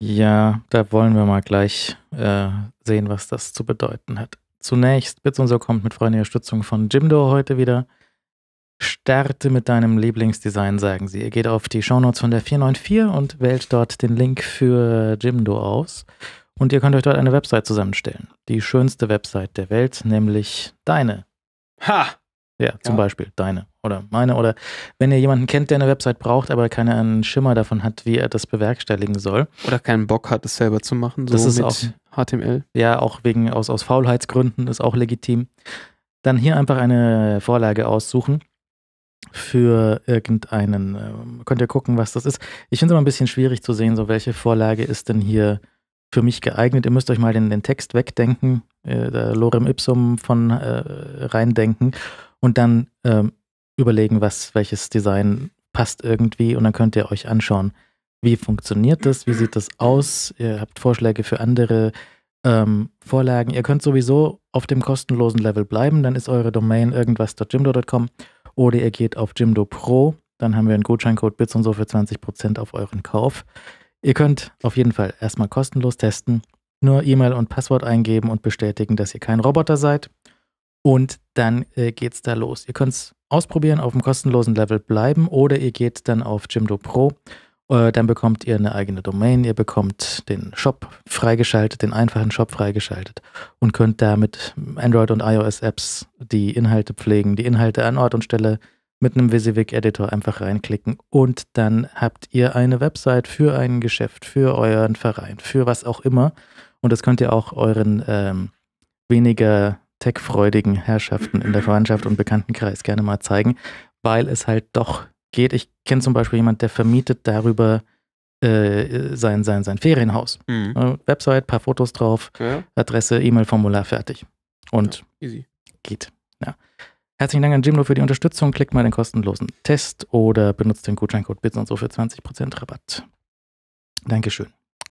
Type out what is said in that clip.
Ja, da wollen wir mal gleich äh, sehen, was das zu bedeuten hat. Zunächst, Bits und so kommt mit freundlicher Stützung von Jimdo heute wieder. Starte mit deinem Lieblingsdesign, sagen sie. Ihr geht auf die Shownotes von der 494 und wählt dort den Link für Jimdo aus. Und ihr könnt euch dort eine Website zusammenstellen. Die schönste Website der Welt, nämlich deine. Ha! Ja, zum ja. Beispiel deine oder meine. Oder wenn ihr jemanden kennt, der eine Website braucht, aber keinen Schimmer davon hat, wie er das bewerkstelligen soll. Oder keinen Bock hat, es selber zu machen, so das ist mit auch, HTML. Ja, auch wegen aus, aus Faulheitsgründen ist auch legitim. Dann hier einfach eine Vorlage aussuchen für irgendeinen. Ähm, könnt ihr gucken, was das ist. Ich finde es immer ein bisschen schwierig zu sehen, so welche Vorlage ist denn hier für mich geeignet. Ihr müsst euch mal den, den Text wegdenken äh, Lorem Ipsum von äh, reindenken und dann ähm, überlegen, was, welches Design passt irgendwie und dann könnt ihr euch anschauen, wie funktioniert das, wie sieht das aus, ihr habt Vorschläge für andere ähm, Vorlagen. Ihr könnt sowieso auf dem kostenlosen Level bleiben, dann ist eure Domain irgendwas.jimdo.com oder ihr geht auf Jimdo Pro, dann haben wir einen Gutscheincode Bits und so für 20% auf euren Kauf. Ihr könnt auf jeden Fall erstmal kostenlos testen nur E-Mail und Passwort eingeben und bestätigen, dass ihr kein Roboter seid. Und dann äh, geht's da los. Ihr könnt es ausprobieren, auf dem kostenlosen Level bleiben oder ihr geht dann auf Jimdo Pro. Äh, dann bekommt ihr eine eigene Domain, ihr bekommt den Shop freigeschaltet, den einfachen Shop freigeschaltet und könnt damit Android- und iOS-Apps die Inhalte pflegen, die Inhalte an Ort und Stelle mit einem WYSIWYG-Editor einfach reinklicken und dann habt ihr eine Website für ein Geschäft, für euren Verein, für was auch immer. Und das könnt ihr auch euren ähm, weniger techfreudigen Herrschaften in der Verwandtschaft und Bekanntenkreis gerne mal zeigen, weil es halt doch geht. Ich kenne zum Beispiel jemand, der vermietet darüber äh, sein, sein, sein Ferienhaus. Mhm. Website, paar Fotos drauf, ja. Adresse, E-Mail-Formular, fertig. Und ja, easy. geht. Ja. Herzlichen Dank an Jimdo für die Unterstützung. Klickt mal den kostenlosen Test oder benutzt den Gutscheincode BITS und so für 20% Rabatt. Dankeschön.